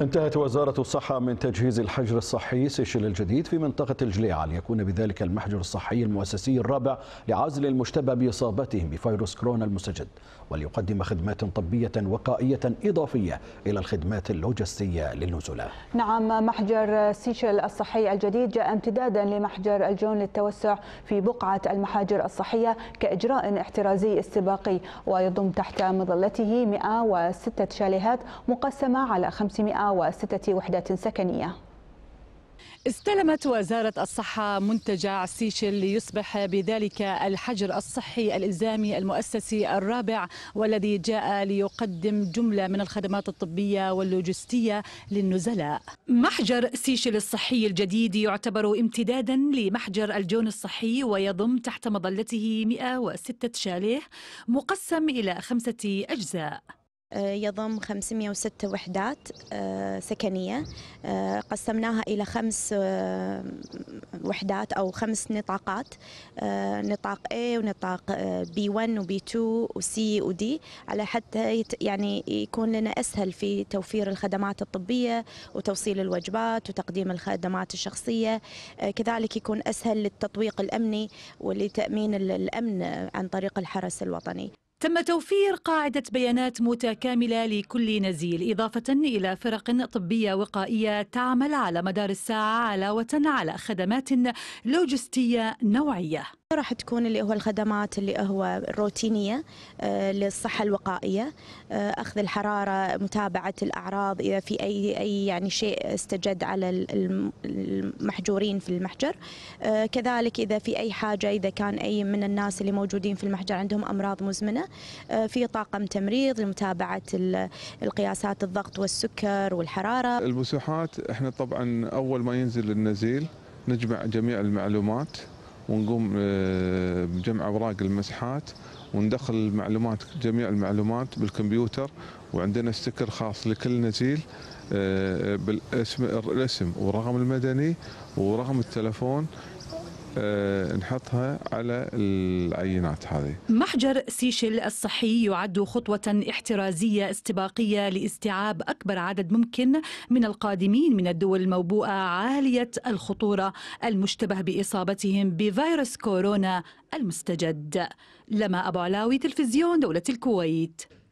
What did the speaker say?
انتهت وزارة الصحة من تجهيز الحجر الصحي سيشل الجديد في منطقة الجليعة ليكون بذلك المحجر الصحي المؤسسي الرابع لعزل المشتبه بإصابتهم بفيروس كورونا المستجد وليقدم خدمات طبية وقائية إضافية إلى الخدمات اللوجستية للنزلاء نعم محجر سيشل الصحي الجديد جاء امتدادا لمحجر الجون للتوسع في بقعة المحاجر الصحية كإجراء احترازي استباقي ويضم تحت مظلته 106 شاليهات مقسمة على 500 106 وحدات سكنية استلمت وزارة الصحة منتجع سيشل ليصبح بذلك الحجر الصحي الإلزامي المؤسسي الرابع والذي جاء ليقدم جملة من الخدمات الطبية واللوجستية للنزلاء محجر سيشل الصحي الجديد يعتبر امتدادا لمحجر الجون الصحي ويضم تحت مظلته 106 شاليه مقسم إلى خمسة أجزاء آه، يضم 506 وحدات آه، سكنية آه، قسمناها إلى خمس وحدات أو خمس نطاقات نطاق A ونطاق B1 وb 2 وC وD على حتى يعني يكون لنا أسهل في توفير الخدمات الطبية وتوصيل الوجبات وتقديم الخدمات الشخصية كذلك يكون أسهل للتطويق الأمني ولتأمين الأمن عن طريق الحرس الوطني تم توفير قاعدة بيانات متكاملة لكل نزيل إضافة إلى فرق طبية وقائية تعمل على مدار الساعة علاوة على خدمات لوجستية نوعية راح تكون اللي هو الخدمات اللي هو الروتينية آه، للصحة الوقائية آه، أخذ الحرارة متابعة الأعراض إذا في أي أي يعني شيء استجد على المحجورين في المحجر آه، كذلك إذا في أي حاجة إذا كان أي من الناس اللي موجودين في المحجر عندهم أمراض مزمنة في طاقم تمريض لمتابعة القياسات الضغط والسكر والحرارة المسوحات احنا طبعا أول ما ينزل النزيل نجمع جميع المعلومات ونقوم آه، بجمع اوراق المسحات وندخل المعلومات جميع المعلومات بالكمبيوتر وعندنا استكر خاص لكل نزيل آه، بالاسم الاسم والرقم المدني ورقم التلفون آه، نحطها على العينات هذه محجر سيشل الصحي يعد خطوة احترازية استباقية لاستيعاب أكبر عدد ممكن من القادمين من الدول الموبوءة عالية الخطورة المشتبه بإصابتهم بفيروس كورونا المستجد لما أبو علاوي تلفزيون دولة الكويت